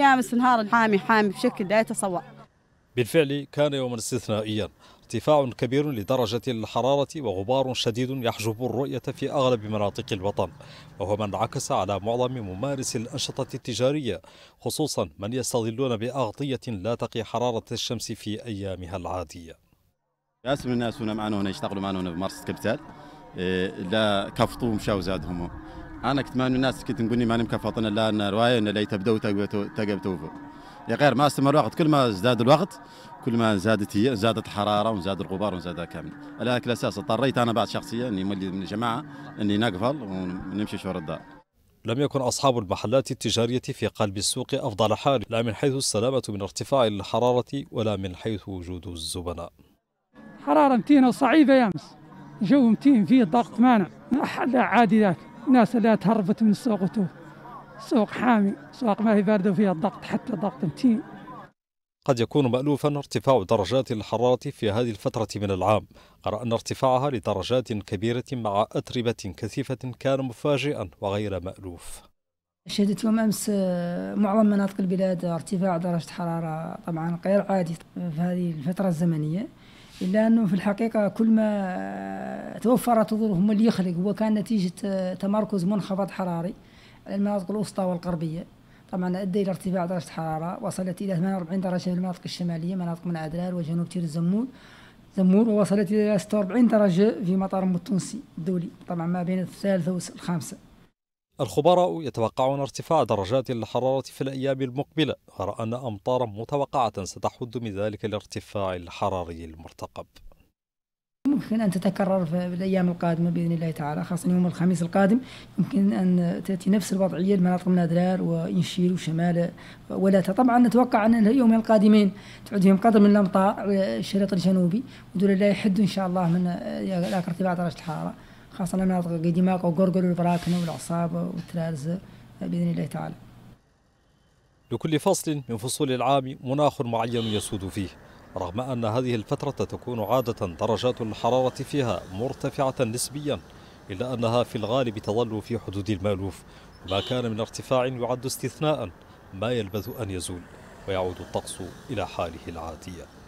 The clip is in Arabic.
امس نهار حامي حامي بشكل لا يتصور بالفعل كان يوما استثنائيا ارتفاع كبير لدرجة الحرارة وغبار شديد يحجب الرؤية في أغلب مناطق الوطن وهو ما انعكس على معظم ممارسي الأنشطة التجارية خصوصا من يستظلون بأغطية لا تقي حرارة الشمس في أيامها العادية ناس من الناس هنا معنا هنا يشتغلوا معنا هنا بمارس كبتال إيه، لا كفطوا ومشاو زادهم انا كنت من الناس كنت نقولني ما نمكن فاطن لا روايه ان لي تبدا وتقبتو يا غير ما استمر الوقت كل ما زاد الوقت كل ما زادت هي زادت الحراره وزاد الغبار وزاد كامل على هذاك الاساس اضطريت انا بعد شخصيا اني مولي من الجماعه اني نقفل ونمشي شهر الدار لم يكن أصحاب المحلات التجارية في قلب السوق أفضل حال لا من حيث السلامة من ارتفاع الحرارة ولا من حيث وجود الزبناء حرارة متينة صعيبة يا أمس جو متين فيه ضغط مانع ما حد عادي ذاك الناس اللي تهربت من السوق وتوه سوق حامي سوق ما هي بارده وفيها الضغط حتى ضغط متين قد يكون مألوفا ارتفاع درجات الحرارة في هذه الفترة من العام غير أن ارتفاعها لدرجات كبيرة مع أتربة كثيفة كان مفاجئا وغير مألوف شهدت يوم أمس آه، معظم مناطق البلاد ارتفاع درجة حرارة طبعا غير عادي في هذه الفترة الزمنية إلا أنه في الحقيقة كل ما توفرت الظروف هم اللي يخلق هو كان نتيجة تمركز منخفض حراري على المناطق الوسطى والغربية طبعا أدى إلى ارتفاع درجة الحرارة وصلت إلى 48 درجة في المناطق الشمالية مناطق من عدلال وجنوب تير الزمون زمور ووصلت إلى 46 درجة في مطار التونسي الدولي طبعا ما بين الثالثة والخامسة الخبراء يتوقعون ارتفاع درجات الحرارة في الأيام المقبلة غير أن أمطارا متوقعة ستحد من ذلك الارتفاع الحراري المرتقب ممكن أن تتكرر في الأيام القادمة بإذن الله تعالى خاصة يوم الخميس القادم يمكن أن تأتي نفس الوضعية لمناطق نادرار وإنشيل وشمال ولا طبعا نتوقع أن اليومين القادمين تعود فيهم قدر من الأمطار آه، الشريط الجنوبي ودول لا يحد إن شاء الله من آه، ارتفاع درجة الحرارة خاصة المناطق قديماك وقرقر والبراكنة والعصابة والتلارزة بإذن الله تعالى لكل فصل من فصول العام مناخ معين يسود فيه رغم أن هذه الفترة تكون عادة درجات الحرارة فيها مرتفعة نسبيا إلا أنها في الغالب تظل في حدود المألوف وما كان من ارتفاع يعد استثناء ما يلبث أن يزول ويعود الطقس إلى حاله العادية